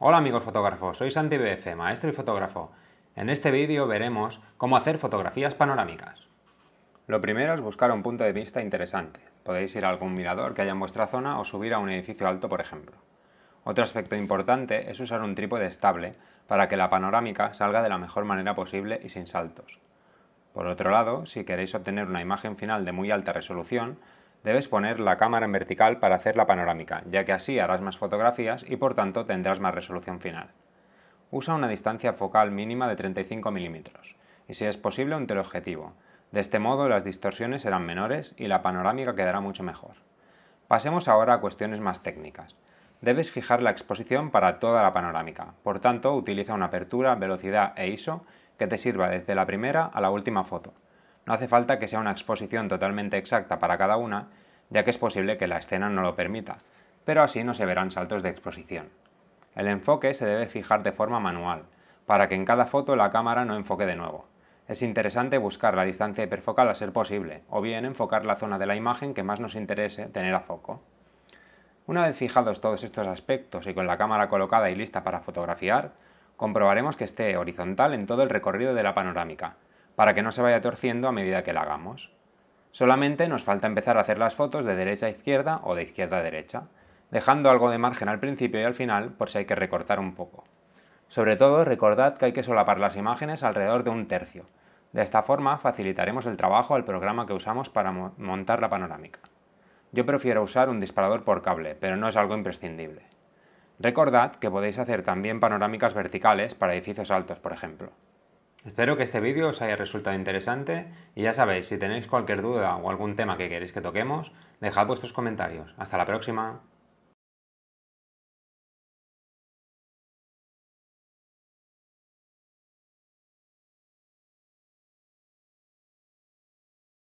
Hola amigos fotógrafos, soy Santi BF, maestro y fotógrafo. En este vídeo veremos cómo hacer fotografías panorámicas. Lo primero es buscar un punto de vista interesante. Podéis ir a algún mirador que haya en vuestra zona o subir a un edificio alto, por ejemplo. Otro aspecto importante es usar un trípode estable para que la panorámica salga de la mejor manera posible y sin saltos. Por otro lado, si queréis obtener una imagen final de muy alta resolución, debes poner la cámara en vertical para hacer la panorámica, ya que así harás más fotografías y por tanto tendrás más resolución final. Usa una distancia focal mínima de 35 mm y si es posible un teleobjetivo. De este modo las distorsiones serán menores y la panorámica quedará mucho mejor. Pasemos ahora a cuestiones más técnicas. Debes fijar la exposición para toda la panorámica, por tanto utiliza una apertura, velocidad e ISO que te sirva desde la primera a la última foto. No hace falta que sea una exposición totalmente exacta para cada una, ya que es posible que la escena no lo permita, pero así no se verán saltos de exposición. El enfoque se debe fijar de forma manual, para que en cada foto la cámara no enfoque de nuevo. Es interesante buscar la distancia hiperfocal a ser posible, o bien enfocar la zona de la imagen que más nos interese tener a foco. Una vez fijados todos estos aspectos y con la cámara colocada y lista para fotografiar, comprobaremos que esté horizontal en todo el recorrido de la panorámica, para que no se vaya torciendo a medida que la hagamos. Solamente nos falta empezar a hacer las fotos de derecha a izquierda o de izquierda a derecha, dejando algo de margen al principio y al final por si hay que recortar un poco. Sobre todo, recordad que hay que solapar las imágenes alrededor de un tercio. De esta forma facilitaremos el trabajo al programa que usamos para montar la panorámica. Yo prefiero usar un disparador por cable, pero no es algo imprescindible. Recordad que podéis hacer también panorámicas verticales para edificios altos, por ejemplo. Espero que este vídeo os haya resultado interesante y ya sabéis, si tenéis cualquier duda o algún tema que queréis que toquemos, dejad vuestros comentarios. Hasta la próxima.